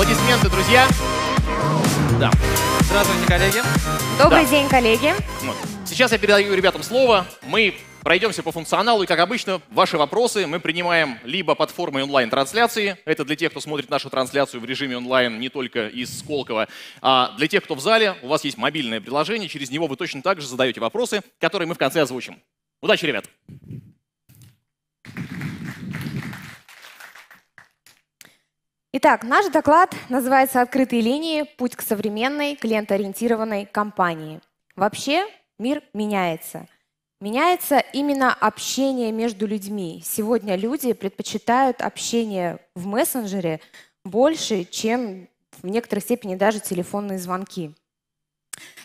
Аплодисменты, друзья. Да. Здравствуйте, коллеги. Добрый да. день, коллеги. Вот. Сейчас я передаю ребятам слово. Мы пройдемся по функционалу, и, как обычно, ваши вопросы мы принимаем либо под формой онлайн-трансляции, это для тех, кто смотрит нашу трансляцию в режиме онлайн не только из Сколково, а для тех, кто в зале, у вас есть мобильное приложение, через него вы точно так же задаете вопросы, которые мы в конце озвучим. Удачи, ребят! Итак, наш доклад называется «Открытые линии. Путь к современной клиентоориентированной компании». Вообще мир меняется. Меняется именно общение между людьми. Сегодня люди предпочитают общение в мессенджере больше, чем в некоторой степени даже телефонные звонки.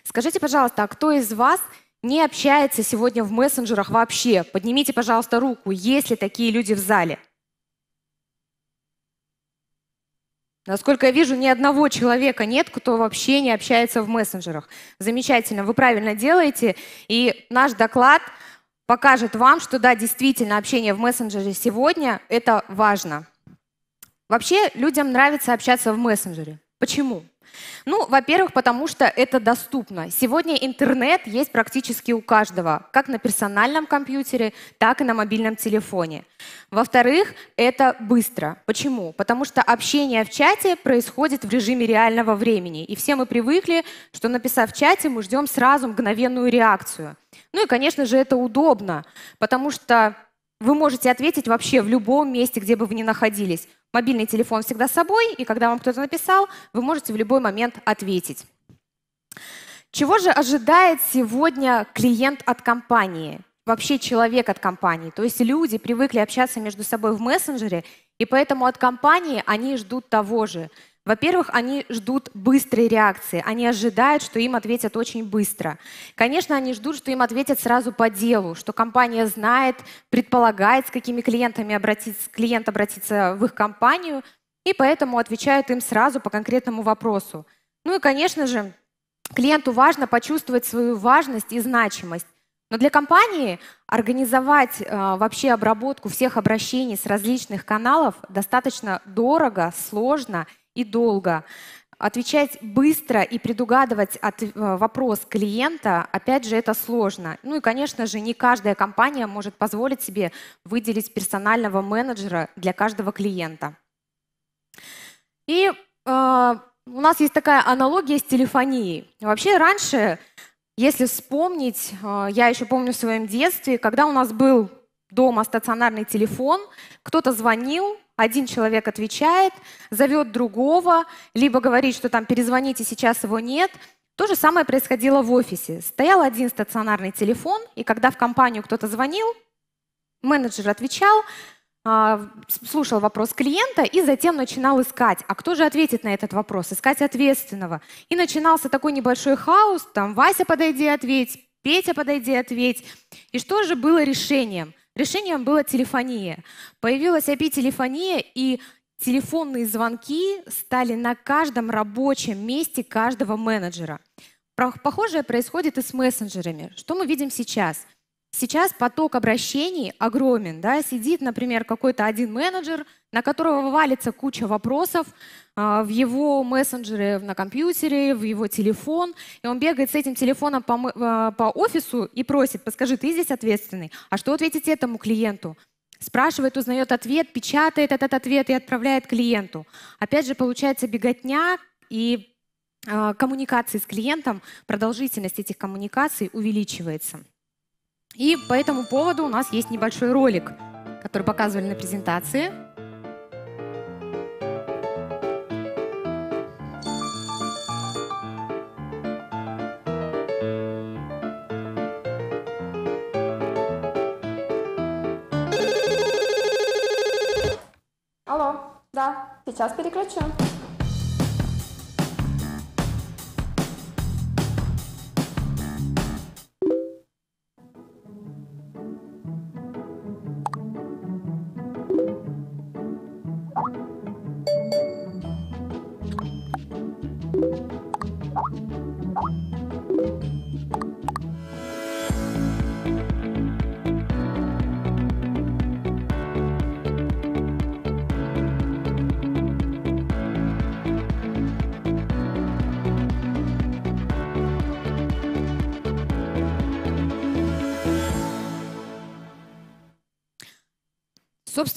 Скажите, пожалуйста, а кто из вас не общается сегодня в мессенджерах вообще? Поднимите, пожалуйста, руку, есть ли такие люди в зале. Насколько я вижу, ни одного человека нет, кто вообще не общается в мессенджерах. Замечательно, вы правильно делаете. И наш доклад покажет вам, что да, действительно, общение в мессенджере сегодня – это важно. Вообще людям нравится общаться в мессенджере. Почему? Ну, во-первых, потому что это доступно. Сегодня интернет есть практически у каждого, как на персональном компьютере, так и на мобильном телефоне. Во-вторых, это быстро. Почему? Потому что общение в чате происходит в режиме реального времени. И все мы привыкли, что написав в чате, мы ждем сразу мгновенную реакцию. Ну и, конечно же, это удобно, потому что вы можете ответить вообще в любом месте, где бы вы ни находились. Мобильный телефон всегда с собой, и когда вам кто-то написал, вы можете в любой момент ответить. Чего же ожидает сегодня клиент от компании? Вообще человек от компании. То есть люди привыкли общаться между собой в мессенджере, и поэтому от компании они ждут того же – во-первых, они ждут быстрой реакции, они ожидают, что им ответят очень быстро. Конечно, они ждут, что им ответят сразу по делу, что компания знает, предполагает, с какими клиентами обратиться, клиент обратится в их компанию, и поэтому отвечают им сразу по конкретному вопросу. Ну и, конечно же, клиенту важно почувствовать свою важность и значимость. Но для компании организовать э, вообще обработку всех обращений с различных каналов достаточно дорого, сложно – и долго. Отвечать быстро и предугадывать от, э, вопрос клиента, опять же, это сложно. Ну и, конечно же, не каждая компания может позволить себе выделить персонального менеджера для каждого клиента. И э, у нас есть такая аналогия с телефонией. Вообще раньше, если вспомнить, э, я еще помню в своем детстве, когда у нас был дома стационарный телефон, кто-то звонил, один человек отвечает, зовет другого, либо говорит, что там перезвоните, сейчас его нет. То же самое происходило в офисе. Стоял один стационарный телефон, и когда в компанию кто-то звонил, менеджер отвечал, а, слушал вопрос клиента и затем начинал искать, а кто же ответит на этот вопрос, искать ответственного. И начинался такой небольшой хаос, там «Вася, подойди, ответь», «Петя, подойди, ответь». И что же было решением – Решением была телефония. Появилась API-телефония, и телефонные звонки стали на каждом рабочем месте каждого менеджера. Похожее происходит и с мессенджерами. Что мы видим сейчас? Сейчас поток обращений огромен. Да? Сидит, например, какой-то один менеджер, на которого валится куча вопросов а, в его мессенджере, на компьютере, в его телефон. И он бегает с этим телефоном по, а, по офису и просит, подскажи, ты здесь ответственный, а что ответить этому клиенту? Спрашивает, узнает ответ, печатает этот ответ и отправляет клиенту. Опять же, получается беготня и э, коммуникации с клиентом, продолжительность этих коммуникаций увеличивается. И по этому поводу у нас есть небольшой ролик, который показывали на презентации. Алло, да, сейчас переключу.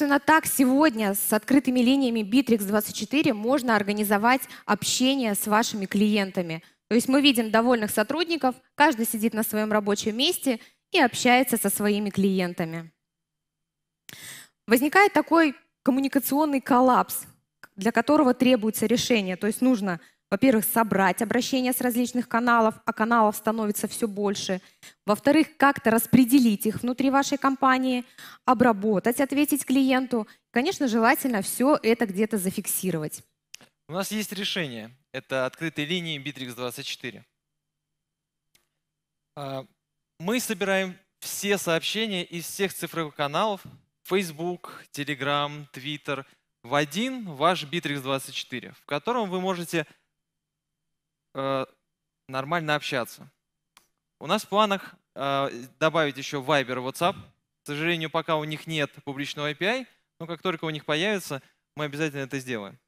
Именно так сегодня с открытыми линиями Bittrex24 можно организовать общение с вашими клиентами. То есть мы видим довольных сотрудников, каждый сидит на своем рабочем месте и общается со своими клиентами. Возникает такой коммуникационный коллапс, для которого требуется решение. То есть нужно во-первых, собрать обращения с различных каналов, а каналов становится все больше. Во-вторых, как-то распределить их внутри вашей компании, обработать, ответить клиенту. Конечно, желательно все это где-то зафиксировать. У нас есть решение. Это открытые линии Bittrex24. А, мы собираем все сообщения из всех цифровых каналов Facebook, Telegram, Twitter – в один ваш Bittrex24, в котором вы можете э, нормально общаться. У нас в планах э, добавить еще Viber, WhatsApp. К сожалению, пока у них нет публичного API, но как только у них появится, мы обязательно это сделаем.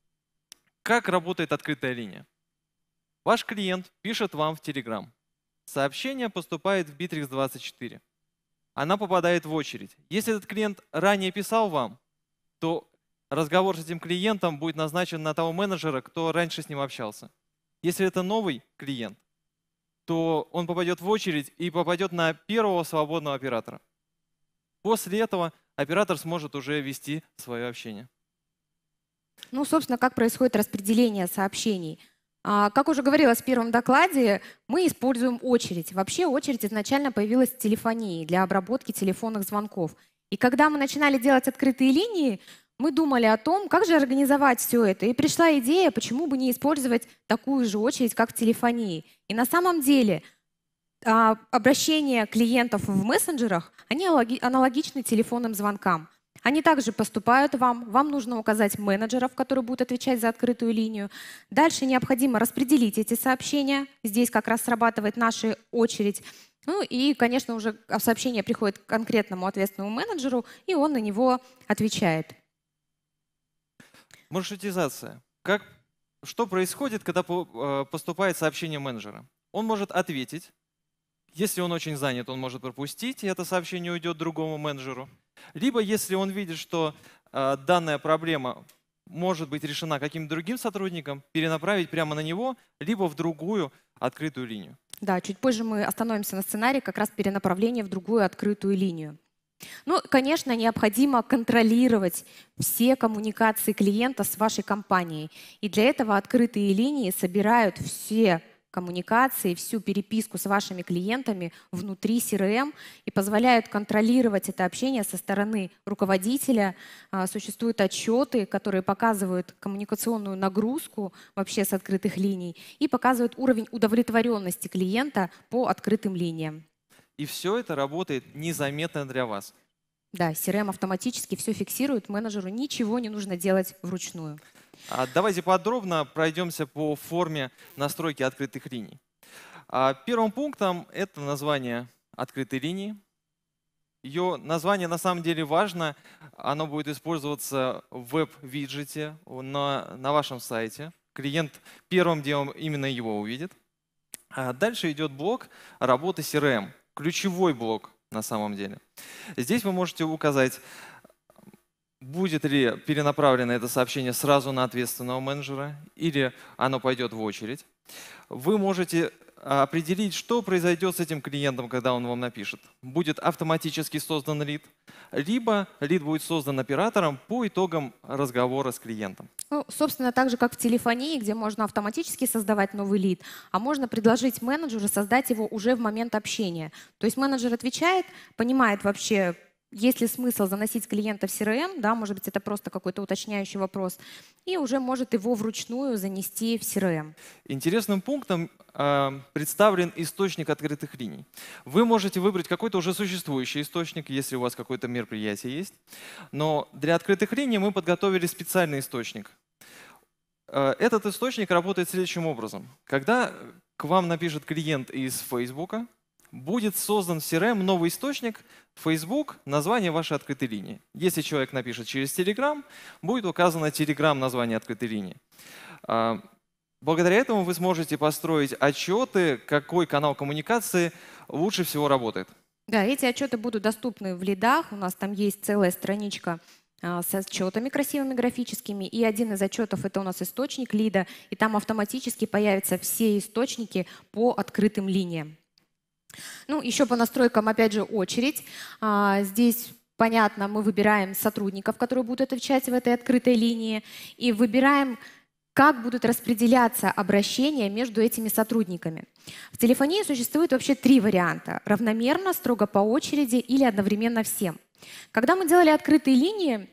Как работает открытая линия? Ваш клиент пишет вам в Telegram. Сообщение поступает в Bittrex24. Она попадает в очередь. Если этот клиент ранее писал вам, то разговор с этим клиентом будет назначен на того менеджера, кто раньше с ним общался. Если это новый клиент, то он попадет в очередь и попадет на первого свободного оператора. После этого оператор сможет уже вести свое общение. Ну, собственно, как происходит распределение сообщений. А, как уже говорилось в первом докладе, мы используем очередь. Вообще очередь изначально появилась в телефонии для обработки телефонных звонков. И когда мы начинали делать открытые линии, мы думали о том, как же организовать все это. И пришла идея, почему бы не использовать такую же очередь, как в телефонии. И на самом деле а, обращения клиентов в мессенджерах, они аналогичны телефонным звонкам. Они также поступают вам. Вам нужно указать менеджеров, которые будут отвечать за открытую линию. Дальше необходимо распределить эти сообщения. Здесь как раз срабатывает наша очередь. Ну и, конечно, уже сообщение приходит к конкретному ответственному менеджеру, и он на него отвечает. Маршрутизация. Как, что происходит, когда э, поступает сообщение менеджера? Он может ответить. Если он очень занят, он может пропустить, и это сообщение уйдет другому менеджеру. Либо если он видит, что э, данная проблема может быть решена каким-то другим сотрудником, перенаправить прямо на него, либо в другую открытую линию. Да, чуть позже мы остановимся на сценарии как раз перенаправления в другую открытую линию. Ну, конечно, необходимо контролировать все коммуникации клиента с вашей компанией. И для этого открытые линии собирают все коммуникации, всю переписку с вашими клиентами внутри CRM эм и позволяют контролировать это общение со стороны руководителя. А, существуют отчеты, которые показывают коммуникационную нагрузку вообще с открытых линий и показывают уровень удовлетворенности клиента по открытым линиям. И все это работает незаметно для вас. Да, CRM автоматически все фиксирует, менеджеру ничего не нужно делать вручную. А давайте подробно пройдемся по форме настройки открытых линий. А, первым пунктом это название открытой линии. Ее название на самом деле важно. Оно будет использоваться в веб-виджете на, на вашем сайте. Клиент первым делом именно его увидит. А, дальше идет блок работы CRM ключевой блок на самом деле. Здесь вы можете указать, будет ли перенаправлено это сообщение сразу на ответственного менеджера или оно пойдет в очередь. Вы можете а, определить, что произойдет с этим клиентом, когда он вам напишет. Будет автоматически создан лид, либо лид будет создан оператором по итогам разговора с клиентом. Ну, собственно, так же, как в телефонии, где можно автоматически создавать новый лид, а можно предложить менеджеру создать его уже в момент общения. То есть менеджер отвечает, понимает вообще, есть ли смысл заносить клиента в CRM, эм? да, может быть, это просто какой-то уточняющий вопрос, и уже может его вручную занести в CRM. Эм. Интересным пунктом э, представлен источник открытых линий. Вы можете выбрать какой-то уже существующий источник, если у вас какое-то мероприятие есть, но для открытых линий мы подготовили специальный источник. А, этот источник работает следующим образом. Когда к вам напишет клиент из Фейсбука, будет создан в CRM новый источник Facebook, название вашей открытой линии. Если человек напишет через Telegram, будет указано Telegram название открытой линии. А, благодаря этому вы сможете построить отчеты, какой канал коммуникации лучше всего работает. Да, эти отчеты будут доступны в лидах. У нас там есть целая страничка а, с отчетами красивыми графическими. И один из отчетов — это у нас источник лида, и там автоматически появятся все источники по открытым линиям. Ну, еще по настройкам, опять же, очередь. А, здесь Понятно, мы выбираем сотрудников, которые будут отвечать в этой открытой линии, и выбираем, как будут распределяться обращения между этими сотрудниками. В телефонии существует вообще три варианта. Равномерно, строго по очереди или одновременно всем. Когда мы делали открытые линии,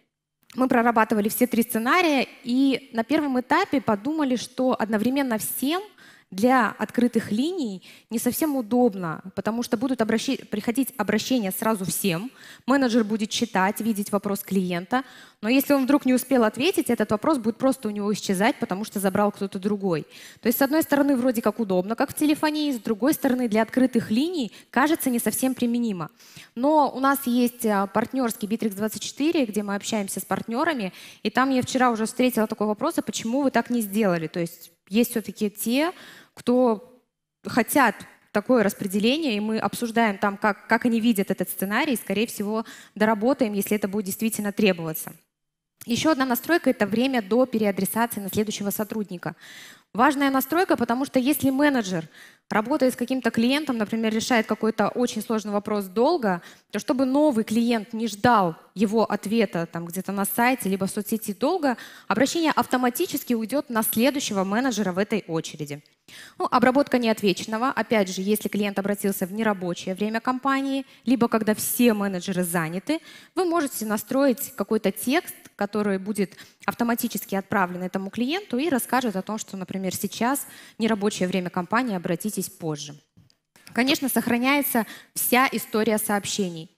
мы прорабатывали все три сценария и на первом этапе подумали, что одновременно всем – для открытых линий не совсем удобно, потому что будут обращи... приходить обращения сразу всем. Менеджер будет читать, видеть вопрос клиента. Но если он вдруг не успел ответить, этот вопрос будет просто у него исчезать, потому что забрал кто-то другой. То есть, с одной стороны, вроде как удобно, как в телефонии, с другой стороны, для открытых линий кажется не совсем применимо. Но у нас есть а, партнерский Bittrex24, где мы общаемся с партнерами, и там я вчера уже встретила такой вопрос, а почему вы так не сделали? То есть есть все-таки те, кто хотят такое распределение, и мы обсуждаем там, как, как они видят этот сценарий, и, скорее всего, доработаем, если это будет действительно требоваться. Еще одна настройка – это время до переадресации на следующего сотрудника. Важная настройка, потому что если менеджер, работая с каким-то клиентом, например, решает какой-то очень сложный вопрос долго, то чтобы новый клиент не ждал его ответа там где-то на сайте либо в соцсети долго, обращение автоматически уйдет на следующего менеджера в этой очереди. Ну, обработка неотвеченного. Опять же, если клиент обратился в нерабочее время компании, либо когда все менеджеры заняты, вы можете настроить какой-то текст, который будет автоматически отправлен этому клиенту и расскажет о том, что, например, сейчас нерабочее время компании, обратитесь позже. Конечно, сохраняется вся история сообщений.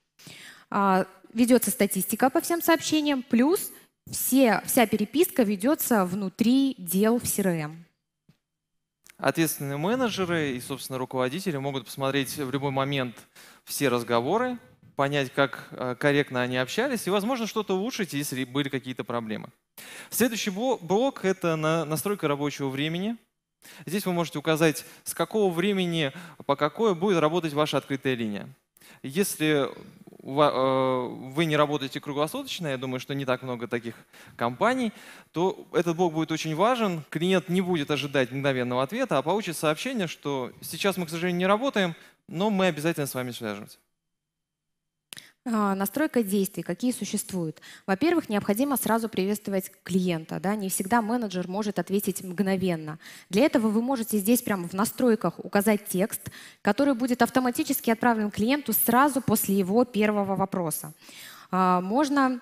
А, ведется статистика по всем сообщениям, плюс все, вся переписка ведется внутри дел в CRM. Эм. Ответственные менеджеры и, собственно, руководители могут посмотреть в любой момент все разговоры, понять, как э, корректно они общались, и, возможно, что-то улучшить, если были какие-то проблемы. Следующий блок — это настройка рабочего времени. Здесь вы можете указать, с какого времени по какое будет работать ваша открытая линия. Если э, вы не работаете круглосуточно, я думаю, что не так много таких компаний, то этот блок будет очень важен. Клиент не будет ожидать мгновенного ответа, а получит сообщение, что сейчас мы, к сожалению, не работаем, но мы обязательно с вами свяжемся. А, настройка действий, какие существуют. Во-первых, необходимо сразу приветствовать клиента. Да? Не всегда менеджер может ответить мгновенно. Для этого вы можете здесь прямо в настройках указать текст, который будет автоматически отправлен клиенту сразу после его первого вопроса. А, можно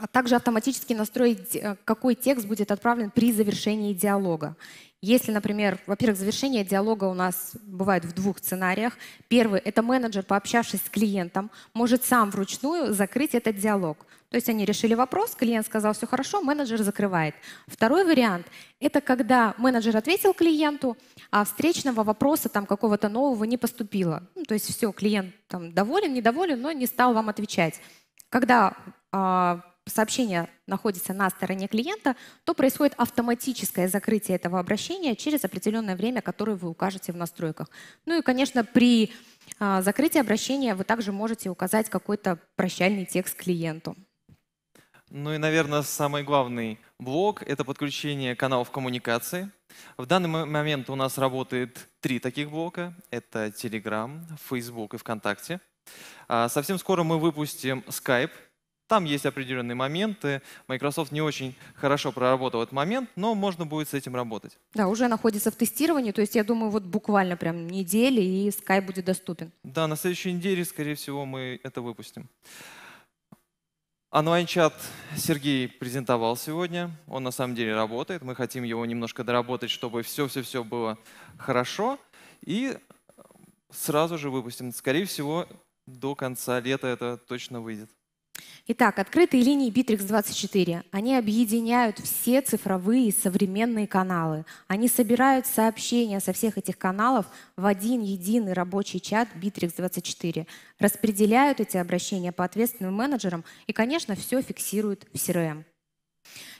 а также автоматически настроить, э, какой текст будет отправлен при завершении диалога. Если, например, во-первых, завершение диалога у нас бывает в двух сценариях. Первый — это менеджер, пообщавшись с клиентом, может сам вручную закрыть этот диалог. То есть они решили вопрос, клиент сказал «все хорошо», менеджер закрывает. Второй вариант — это когда менеджер ответил клиенту, а встречного вопроса там какого-то нового не поступило. Ну, то есть все, клиент там доволен, недоволен, но не стал вам отвечать. Когда а, сообщение находится на стороне клиента, то происходит автоматическое закрытие этого обращения через определенное время, которое вы укажете в настройках. Ну и, конечно, при а, закрытии обращения вы также можете указать какой-то прощальный текст клиенту. Ну и, наверное, самый главный блок — это подключение каналов коммуникации. В данный момент у нас работает три таких блока. Это Telegram, Facebook и ВКонтакте. А, совсем скоро мы выпустим Skype — там есть определенные моменты. Microsoft не очень хорошо проработал этот момент, но можно будет с этим работать. Да, уже находится в тестировании, то есть я думаю, вот буквально прям недели и Skype будет доступен. Да, на следующей неделе, скорее всего, мы это выпустим. Онлайн-чат Сергей презентовал сегодня. Он на самом деле работает. Мы хотим его немножко доработать, чтобы все-все-все было хорошо. И сразу же выпустим. Скорее всего, до конца лета это точно выйдет. Итак, открытые линии Bittrex24, они объединяют все цифровые современные каналы. Они собирают сообщения со всех этих каналов в один единый рабочий чат Bittrex24, распределяют эти обращения по ответственным менеджерам и, конечно, все фиксируют в CRM.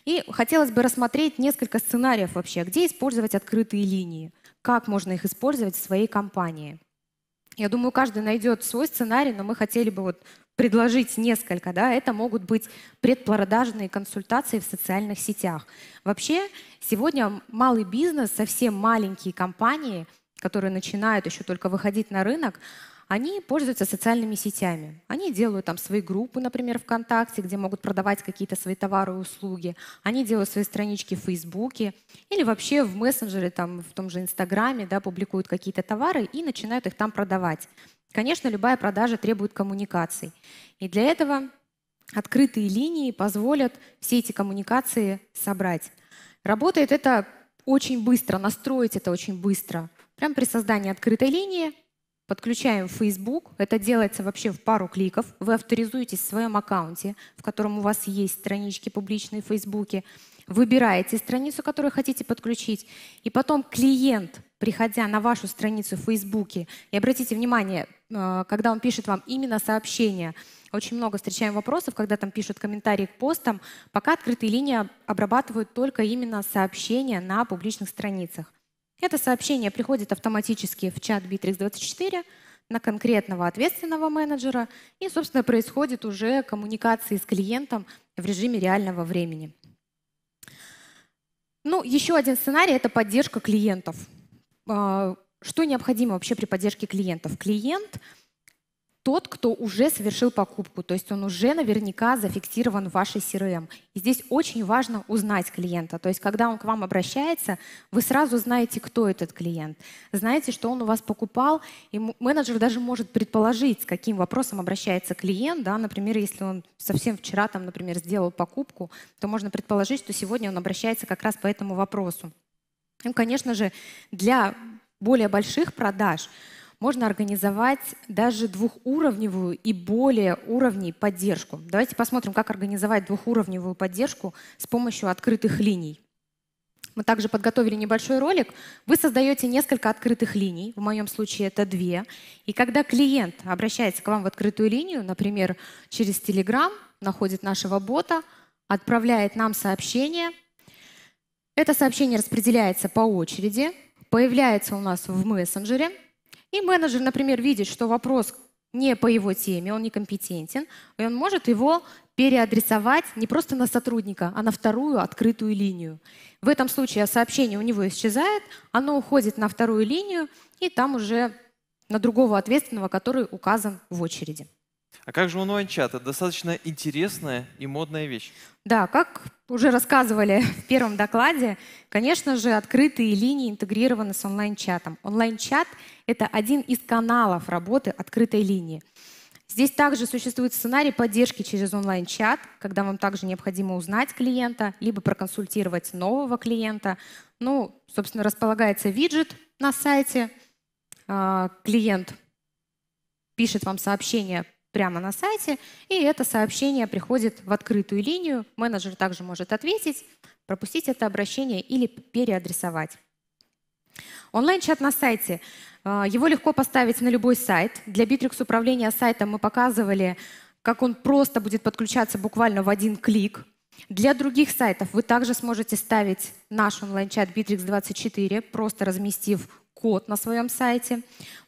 И хотелось бы рассмотреть несколько сценариев вообще, где использовать открытые линии, как можно их использовать в своей компании. Я думаю, каждый найдет свой сценарий, но мы хотели бы вот предложить несколько, да, это могут быть предпродажные консультации в социальных сетях. Вообще сегодня малый бизнес, совсем маленькие компании, которые начинают еще только выходить на рынок, они пользуются социальными сетями. Они делают там свои группы, например, ВКонтакте, где могут продавать какие-то свои товары и услуги. Они делают свои странички в Фейсбуке или вообще в мессенджере, там, в том же Инстаграме, да, публикуют какие-то товары и начинают их там продавать. Конечно, любая продажа требует коммуникаций. И для этого открытые линии позволят все эти коммуникации собрать. Работает это очень быстро, настроить это очень быстро. Прямо при создании открытой линии подключаем Facebook. Это делается вообще в пару кликов. Вы авторизуетесь в своем аккаунте, в котором у вас есть странички публичные в Facebook. Выбираете страницу, которую хотите подключить. И потом клиент, приходя на вашу страницу в Facebook, и обратите внимание, Э, когда он пишет вам именно сообщение. Очень много встречаем вопросов, когда там пишут комментарии к постам. Пока открытые линии обрабатывают только именно сообщения на публичных страницах. Это сообщение приходит автоматически в чат Bittrex24 на конкретного ответственного менеджера и, собственно, происходит уже коммуникации с клиентом в режиме реального времени. Ну, еще один сценарий – это поддержка клиентов э, что необходимо вообще при поддержке клиентов? Клиент тот, кто уже совершил покупку, то есть он уже наверняка зафиксирован в вашей CRM. Эм. И здесь очень важно узнать клиента. То есть когда он к вам обращается, вы сразу знаете, кто этот клиент. Знаете, что он у вас покупал, и менеджер даже может предположить, с каким вопросом обращается клиент. Да? Например, если он совсем вчера, там, например, сделал покупку, то можно предположить, что сегодня он обращается как раз по этому вопросу. Ну, конечно же, для более больших продаж можно организовать даже двухуровневую и более уровней поддержку. Давайте посмотрим, как организовать двухуровневую поддержку с помощью открытых линий. Мы также подготовили небольшой ролик. Вы создаете несколько открытых линий, в моем случае это две. И когда клиент обращается к вам в открытую линию, например, через Telegram, находит нашего бота, отправляет нам сообщение, это сообщение распределяется по очереди, появляется у нас в мессенджере, и менеджер, например, видит, что вопрос не по его теме, он некомпетентен, и он может его переадресовать не просто на сотрудника, а на вторую открытую линию. В этом случае сообщение у него исчезает, оно уходит на вторую линию, и там уже на другого ответственного, который указан в очереди. А как же онлайн-чат? Это достаточно интересная и модная вещь. Да, как уже рассказывали в первом докладе, конечно же, открытые линии интегрированы с онлайн-чатом. Онлайн-чат — это один из каналов работы открытой линии. Здесь также существует сценарий поддержки через онлайн-чат, когда вам также необходимо узнать клиента, либо проконсультировать нового клиента. Ну, собственно, располагается виджет на сайте, а, клиент пишет вам сообщение прямо на сайте, и это сообщение приходит в открытую линию. Менеджер также может ответить, пропустить это обращение или переадресовать. Онлайн-чат на сайте. А, его легко поставить на любой сайт. Для Bittrex управления сайтом мы показывали, как он просто будет подключаться буквально в один клик. Для других сайтов вы также сможете ставить наш онлайн-чат Bittrex24, просто разместив код на своем сайте.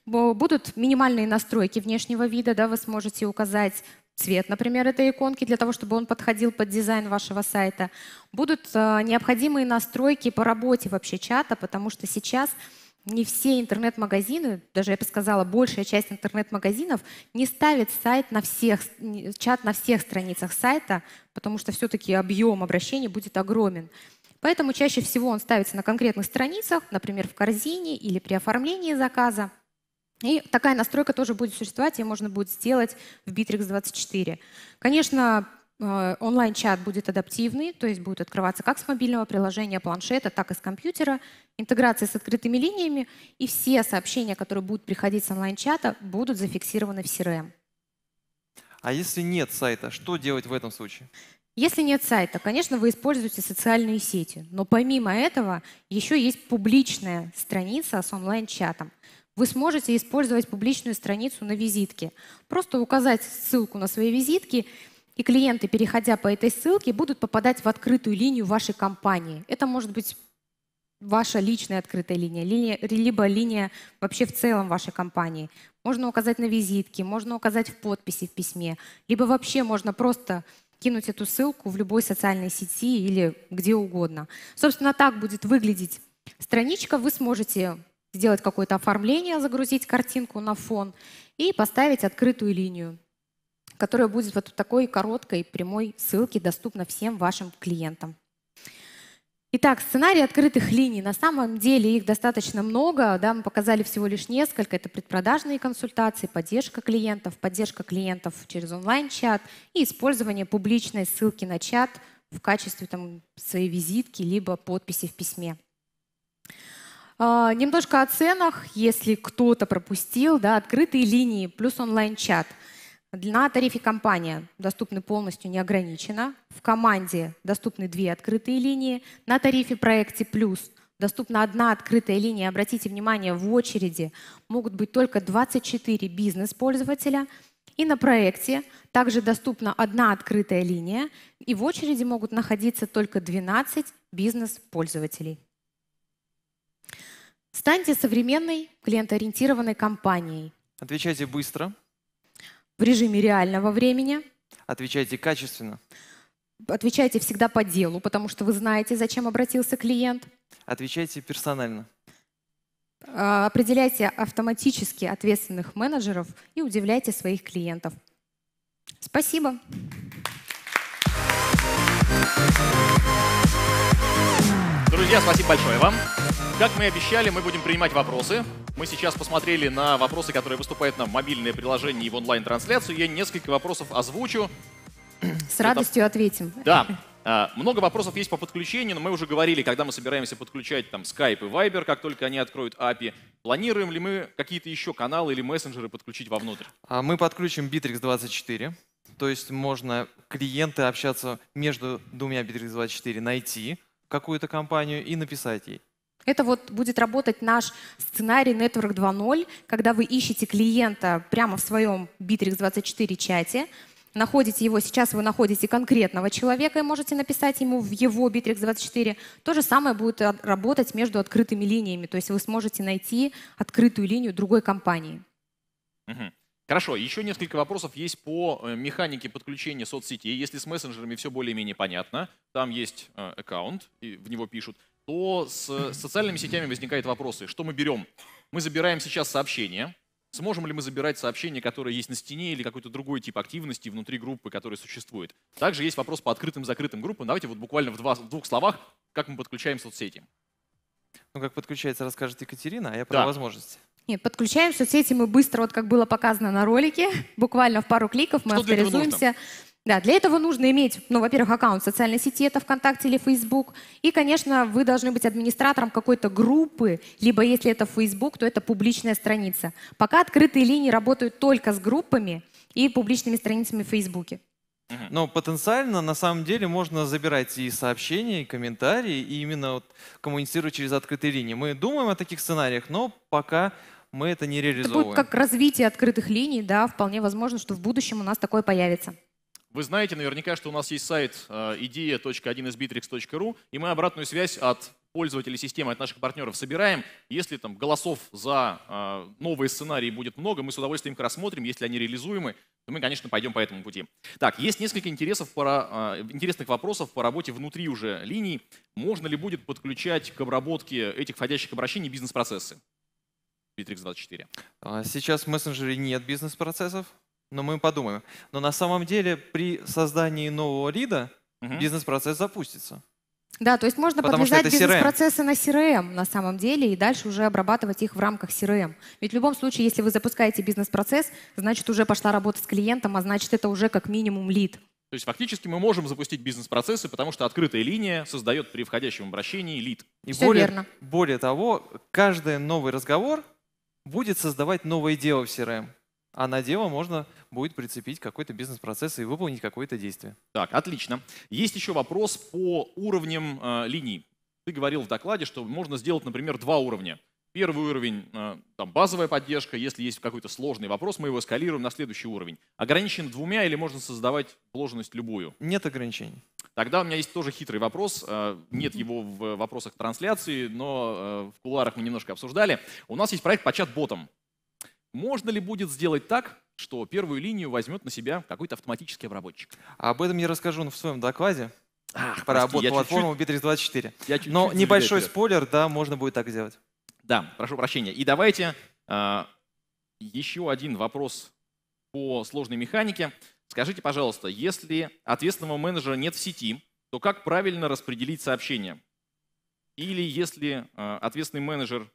Будут минимальные настройки внешнего вида, да, вы сможете указать цвет, например, этой иконки, для того, чтобы он подходил под дизайн вашего сайта. Будут э, необходимые настройки по работе вообще чата, потому что сейчас не все интернет-магазины, даже я бы сказала, большая часть интернет-магазинов не ставит сайт на всех, чат на всех страницах сайта, потому что все-таки объем обращений будет огромен. Поэтому чаще всего он ставится на конкретных страницах, например, в корзине или при оформлении заказа. И такая настройка тоже будет существовать, ее можно будет сделать в Bittrex 24. Конечно, э, онлайн-чат будет адаптивный, то есть будет открываться как с мобильного приложения, планшета, так и с компьютера, интеграция с открытыми линиями, и все сообщения, которые будут приходить с онлайн-чата, будут зафиксированы в CRM. Эм. А если нет сайта, что делать в этом случае? Если нет сайта, конечно, вы используете социальные сети, но помимо этого еще есть публичная страница с онлайн-чатом. Вы сможете использовать публичную страницу на визитке. Просто указать ссылку на свои визитки, и клиенты, переходя по этой ссылке, будут попадать в открытую линию вашей компании. Это может быть ваша личная открытая линия, линия, либо линия вообще в целом вашей компании. Можно указать на визитке, можно указать в подписи в письме, либо вообще можно просто кинуть эту ссылку в любой социальной сети или где угодно. Собственно, так будет выглядеть страничка. Вы сможете сделать какое-то оформление, загрузить картинку на фон и поставить открытую линию, которая будет вот такой короткой прямой ссылке доступна всем вашим клиентам. Итак, сценарии открытых линий. На самом деле их достаточно много. Да, мы показали всего лишь несколько. Это предпродажные консультации, поддержка клиентов, поддержка клиентов через онлайн-чат и использование публичной ссылки на чат в качестве там, своей визитки либо подписи в письме. А, немножко о ценах, если кто-то пропустил, да, открытые линии плюс онлайн-чат – на тарифе компания доступны полностью неограниченно. В команде доступны две открытые линии. На тарифе проекте плюс доступна одна открытая линия. Обратите внимание, в очереди могут быть только 24 бизнес-пользователя. И на проекте также доступна одна открытая линия, и в очереди могут находиться только 12 бизнес-пользователей. Станьте современной клиентоориентированной компанией. Отвечайте быстро в режиме реального времени. Отвечайте качественно. Отвечайте всегда по делу, потому что вы знаете, зачем обратился клиент. Отвечайте персонально. А, определяйте автоматически ответственных менеджеров и удивляйте своих клиентов. Спасибо. Друзья, спасибо большое вам. Как мы и обещали, мы будем принимать вопросы. Мы сейчас посмотрели на вопросы, которые выступают на мобильное приложение и в онлайн-трансляцию. Я несколько вопросов озвучу. С радостью Это... ответим. Да. А, много вопросов есть по подключению, но мы уже говорили, когда мы собираемся подключать там Skype и Viber, как только они откроют API, планируем ли мы какие-то еще каналы или мессенджеры подключить вовнутрь? А, мы подключим Bittrex24, то есть можно клиенты общаться между двумя Bittrex24, найти какую-то компанию и написать ей. Это вот будет работать наш сценарий Network 2.0, когда вы ищете клиента прямо в своем Bittrex24 чате, находите его, сейчас вы находите конкретного человека и можете написать ему в его Bittrex24. То же самое будет работать между открытыми линиями, то есть вы сможете найти открытую линию другой компании. Хорошо, еще несколько вопросов есть по э, механике подключения соцсетей. Если с мессенджерами все более-менее понятно, там есть э, аккаунт, и в него пишут то с социальными сетями возникают вопросы. Что мы берем? Мы забираем сейчас сообщения. Сможем ли мы забирать сообщения, которые есть на стене или какой-то другой тип активности внутри группы, который существует? Также есть вопрос по открытым-закрытым группам. Давайте вот буквально в, два, в двух словах, как мы подключаем соцсети. Ну, как подключается, расскажет Екатерина, а я про да. возможности. Нет, подключаем соцсети мы быстро, вот как было показано на ролике, буквально в пару кликов мы авторизуемся. Да, для этого нужно иметь, ну, во-первых, аккаунт в социальной сети, это ВКонтакте или Facebook. И, конечно, вы должны быть администратором какой-то группы, либо если это Facebook, то это публичная страница. Пока открытые линии работают только с группами и публичными страницами в Фейсбуке. Но потенциально, на самом деле, можно забирать и сообщения, и комментарии, и именно вот коммуницировать через открытые линии. Мы думаем о таких сценариях, но пока мы это не реализуем. Это будет как развитие открытых линий, да, вполне возможно, что в будущем у нас такое появится. Вы знаете наверняка, что у нас есть сайт э, idea.1sbitrix.ru, и мы обратную связь от пользователей системы, от наших партнеров собираем. Если там голосов за э, новые сценарии будет много, мы с удовольствием их рассмотрим. Если они реализуемы, то мы, конечно, пойдем по этому пути. Так, есть несколько интересов по, э, интересных вопросов по работе внутри уже линий. Можно ли будет подключать к обработке этих входящих обращений бизнес-процессы? Bitrix24. А сейчас в мессенджере нет бизнес-процессов но мы подумаем. Но на самом деле при создании нового лида угу. бизнес-процесс запустится. Да, то есть можно Потому подвязать бизнес-процессы на CRM на самом деле и дальше уже обрабатывать их в рамках CRM. Ведь в любом случае, если вы запускаете бизнес-процесс, значит уже пошла работа с клиентом, а значит это уже как минимум лид. То есть фактически мы можем запустить бизнес-процессы, потому что открытая линия создает при входящем обращении лид. И Все более, верно. более того, каждый новый разговор будет создавать новое дело в CRM. А на дело можно будет прицепить какой-то бизнес-процесс и выполнить какое-то действие. Так, отлично. Есть еще вопрос по уровням э, линий. Ты говорил в докладе, что можно сделать, например, два уровня. Первый уровень, э, там, базовая поддержка, если есть какой-то сложный вопрос, мы его эскалируем на следующий уровень. Ограничен двумя или можно создавать сложность любую? Нет ограничений. Тогда у меня есть тоже хитрый вопрос. Э, нет его в вопросах трансляции, но э, в куларах мы немножко обсуждали. У нас есть проект по чат-ботам. Можно ли будет сделать так, что первую линию возьмет на себя какой-то автоматический обработчик? Об этом я расскажу ну, в своем докладе. Ах, про прости, платформу B324. Но чуть-чуть небольшой спойлер, да, можно будет так сделать. Да, прошу прощения. И давайте э, еще один вопрос по сложной механике. Скажите, пожалуйста, если ответственного менеджера нет в сети, то как правильно распределить сообщение? Или если э, ответственный менеджер...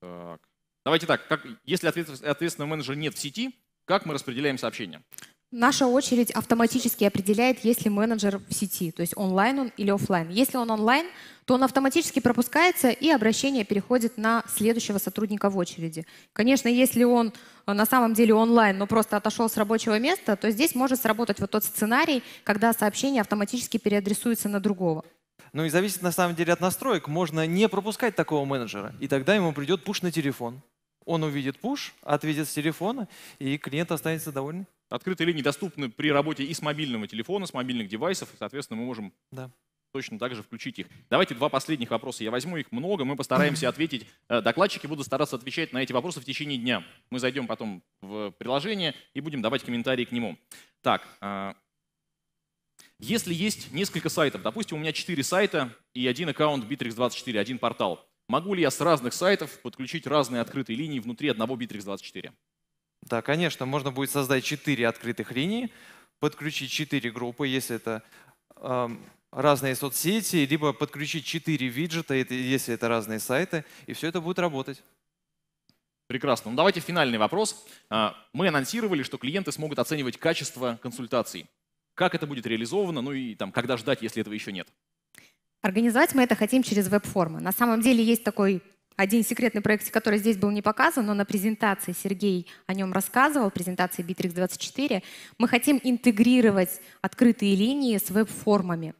Так, Давайте так, как, если ответственного менеджера нет в сети, как мы распределяем сообщения? Наша очередь автоматически определяет, есть ли менеджер в сети, то есть онлайн он или офлайн. Если он онлайн, то он автоматически пропускается и обращение переходит на следующего сотрудника в очереди. Конечно, если он э, на самом деле онлайн, но просто отошел с рабочего места, то здесь может сработать вот тот сценарий, когда сообщение автоматически переадресуется на другого. Ну и зависит на самом деле от настроек. Можно не пропускать такого менеджера, и тогда ему придет пуш на телефон. Он увидит пуш, ответит с телефона, и клиент останется довольный. Открытые линии доступны при работе и с мобильного телефона, с мобильных девайсов. И, соответственно, мы можем да. точно так же включить их. Давайте два последних вопроса. Я возьму их много, мы постараемся ответить. Э, докладчики будут стараться отвечать на эти вопросы в течение дня. Мы зайдем потом в приложение и будем давать комментарии к нему. Так, а, если есть несколько сайтов, допустим, у меня четыре сайта и один аккаунт Bittrex24, один портал, Могу ли я с разных сайтов подключить разные открытые линии внутри одного Bittrex 24? Да, конечно, можно будет создать 4 открытых линии, подключить 4 группы, если это э, разные соцсети, либо подключить 4 виджета, если это разные сайты, и все это будет работать. Прекрасно. Ну давайте финальный вопрос. А, мы анонсировали, что клиенты смогут оценивать качество консультаций. Как это будет реализовано, ну и там, когда ждать, если этого еще нет? Организовать мы это хотим через веб-формы. На самом деле есть такой один секретный проект, который здесь был не показан, но на презентации Сергей о нем рассказывал, презентации Bittrex24, мы хотим интегрировать открытые линии с веб-формами.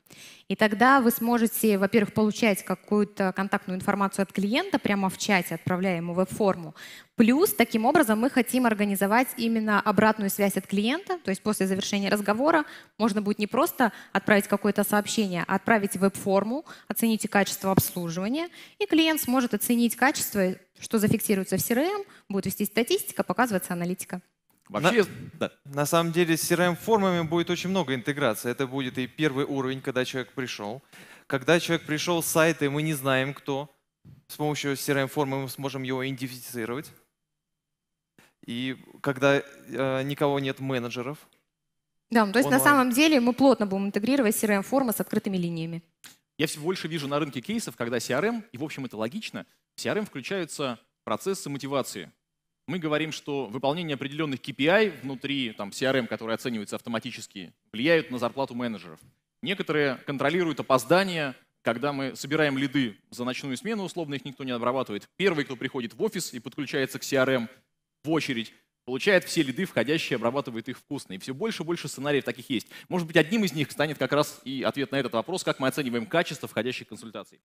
И тогда вы сможете, во-первых, получать какую-то контактную информацию от клиента прямо в чате, отправляя ему веб-форму. Плюс, таким образом, мы хотим организовать именно обратную связь от клиента, то есть после завершения разговора можно будет не просто отправить какое-то сообщение, а отправить веб-форму, оцените качество обслуживания, и клиент сможет оценить качество, что зафиксируется в CRM, эм, будет вести статистика, показываться аналитика. Вообще, на, да. на самом деле с CRM-формами будет очень много интеграции. Это будет и первый уровень, когда человек пришел. Когда человек пришел с сайта, и мы не знаем, кто, с помощью CRM-формы мы сможем его идентифицировать. И когда э, никого нет менеджеров. Да, ну, то есть онлайн. на самом деле мы плотно будем интегрировать CRM-формы с открытыми линиями. Я все больше вижу на рынке кейсов, когда CRM, и в общем это логично, в CRM включаются процессы мотивации мы говорим, что выполнение определенных KPI внутри там, CRM, которые оцениваются автоматически, влияют на зарплату менеджеров. Некоторые контролируют опоздание, когда мы собираем лиды за ночную смену, условно их никто не обрабатывает. Первый, кто приходит в офис и подключается к CRM в очередь, получает все лиды входящие, обрабатывает их вкусно. И все больше и больше сценариев таких есть. Может быть, одним из них станет как раз и ответ на этот вопрос, как мы оцениваем качество входящих консультаций.